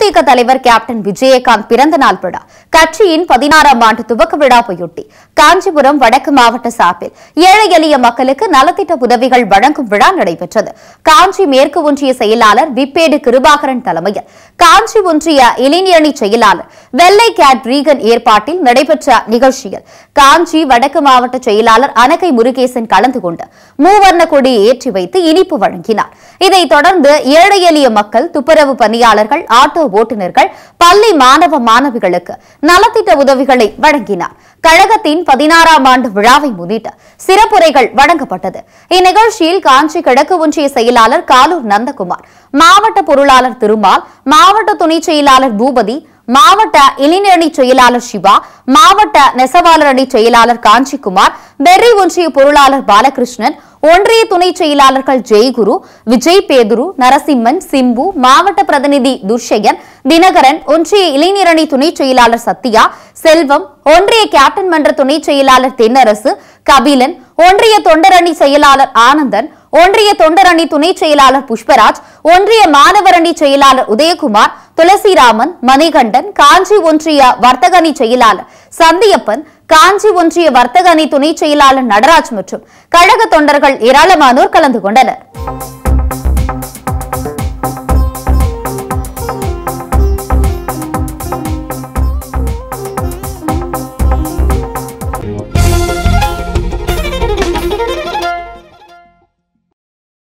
தேமுதிக தலைவர் கேப்டன் விஜயகாந்த் பிறந்த நாள் விழா கட்சியின் பதினாறாம் ஆண்டு துவக்க விழாவையொட்டி காஞ்சிபுரம் வடக்கு மாவட்ட சார்பில் ஏழை எளிய மக்களுக்கு நலத்திட்ட உதவிகள் வழங்கும் விழா நடைபெற்றது காஞ்சி மேற்கு ஒன்றிய செயலாளர் விப்பேடு கிருபாகரன் தலைமையில் காஞ்சி ஒன்றிய இளைஞணி செயலாளர் வெள்ளை கேட் ரீகன் ஏற்பாட்டில் நடைபெற்ற நிகழ்ச்சியில் காஞ்சி வடக்கு மாவட்ட செயலாளர் அனகை முருகேசன் கலந்து கொண்டு மூவர்ண கொடியை ஏற்றி வைத்து இனிப்பு வழங்கினார் இதைத் தொடர்ந்து ஏழை எளிய மக்கள் துப்புரவு பணியாளர்கள் ஆட்டோ ஓட்டுநர்கள் பள்ளி மாணவ மாணவிகளுக்கு நலத்திட்ட உதவிகளை வழங்கினார் கழகத்தின் பதினாறாம் ஆண்டு விழாவை முன்னிட்டு சிறப்புரைகள் வழங்கப்பட்டது இந்நிகழ்ச்சியில் காஞ்சி கிழக்கு ஒன்றிய செயலாளர் காலூர் நந்தகுமார் மாவட்ட பொருளாளர் திருமால் மாவட்ட துணை செயலாளர் பூபதி மாவட்ட இளைஞரணி செயலாளர் சிவா மாவட்ட நெசவாளர் அணி செயலாளர் காஞ்சிகுமார் பெர்ரி ஒன்றிய பொருளாளர் பாலகிருஷ்ணன் ஒன்றிய துணை செயலாளர்கள் ஜெய்குரு விஜய் பேதுரு நரசிம்மன் சிம்பு மாவட்ட பிரதிநிதி துர்ஷயன் தினகரன் ஒன்றிய இளைஞரணி துணை செயலாளர் சத்யா செல்வம் ஒன்றிய கேப்டன் மன்ற துணை செயலாளர் தென்னரசு கபிலன் ஒன்றிய தொண்டரணி செயலாளர் ஆனந்தன் ஒன்றிய தொண்டரணி துணை செயலாளர் புஷ்பராஜ் ஒன்றிய மாணவரணி செயலாளர் உதயகுமார் துளசிராமன் மணிகண்டன் காஞ்சி ஒன்றிய வர்த்தகணி செயலாளர் சந்தியப்பன் காஞ்சி ஒன்றிய வர்த்தக அணி துணைச் செயலாளர் நடராஜ் மற்றும் கழக தொண்டர்கள் ஏராளமானோர் கலந்து கொண்டனர்